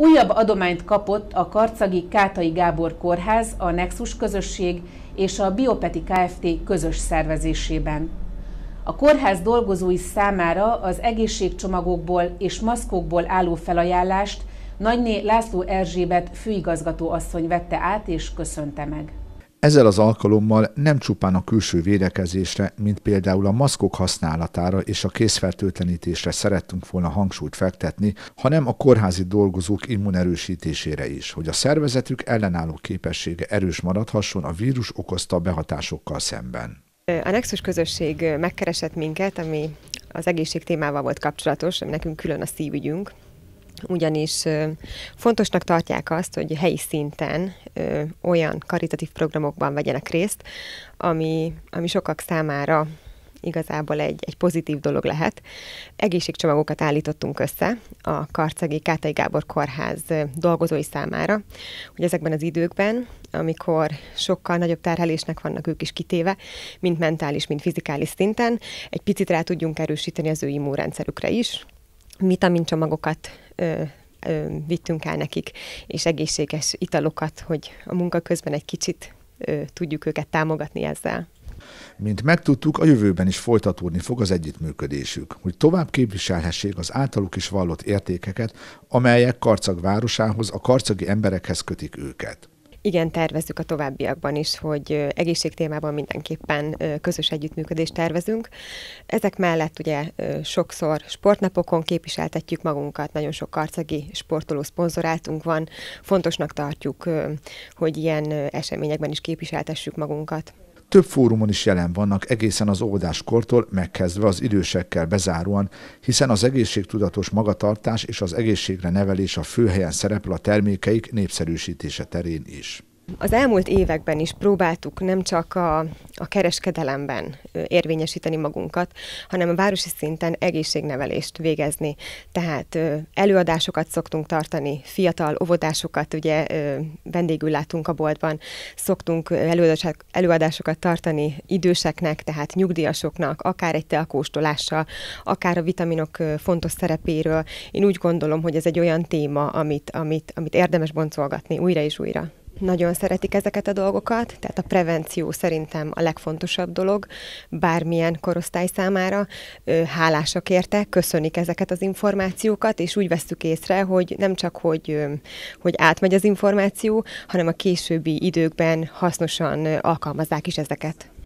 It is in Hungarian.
Újabb adományt kapott a Karcagi Kátai Gábor Kórház, a Nexus Közösség és a Biopeti Kft. közös szervezésében. A kórház dolgozói számára az egészségcsomagokból és maszkokból álló felajánlást Nagyné László Erzsébet főigazgató asszony vette át és köszönte meg. Ezzel az alkalommal nem csupán a külső védekezésre, mint például a maszkok használatára és a készfertőtlenítésre szerettünk volna hangsúlyt fektetni, hanem a kórházi dolgozók immunerősítésére is, hogy a szervezetük ellenálló képessége erős maradhasson a vírus okozta behatásokkal szemben. A Nexus közösség megkeresett minket, ami az egészség témával volt kapcsolatos, nekünk külön a szívügyünk, ugyanis fontosnak tartják azt, hogy helyi szinten olyan karitatív programokban vegyenek részt, ami, ami sokak számára igazából egy, egy pozitív dolog lehet. Egészségcsomagokat állítottunk össze a Karcegi Kátai Gábor Kórház dolgozói számára, hogy ezekben az időkben, amikor sokkal nagyobb terhelésnek vannak ők is kitéve, mint mentális, mint fizikális szinten, egy picit rá tudjunk erősíteni az ő immunrendszerükre is, vitamincsomagokat ö, ö, vittünk el nekik, és egészséges italokat, hogy a munka közben egy kicsit ö, tudjuk őket támogatni ezzel. Mint megtudtuk, a jövőben is folytatódni fog az együttműködésük, hogy tovább képviselhessék az általuk is vallott értékeket, amelyek Karcag városához, a karcagi emberekhez kötik őket igen, tervezzük a továbbiakban is, hogy egészségtémában mindenképpen közös együttműködést tervezünk. Ezek mellett ugye sokszor sportnapokon képviseltetjük magunkat, nagyon sok karcegi sportoló szponzoráltunk van. Fontosnak tartjuk, hogy ilyen eseményekben is képviseltessük magunkat. Több fórumon is jelen vannak egészen az kortól megkezdve az idősekkel bezáróan, hiszen az egészségtudatos magatartás és az egészségre nevelés a főhelyen szerepel a termékeik népszerűsítése terén is. Az elmúlt években is próbáltuk nem csak a, a kereskedelemben érvényesíteni magunkat, hanem a városi szinten egészségnevelést végezni. Tehát előadásokat szoktunk tartani, fiatal óvodásokat, ugye vendégül látunk a boltban, szoktunk előadásokat tartani időseknek, tehát nyugdíjasoknak, akár egy teakóstolással, akár a vitaminok fontos szerepéről. Én úgy gondolom, hogy ez egy olyan téma, amit, amit, amit érdemes boncolgatni újra és újra nagyon szeretik ezeket a dolgokat, tehát a prevenció szerintem a legfontosabb dolog bármilyen korosztály számára. Hálásak érte, köszönik ezeket az információkat, és úgy veszük észre, hogy nem csak, hogy, hogy átmegy az információ, hanem a későbbi időkben hasznosan alkalmazzák is ezeket.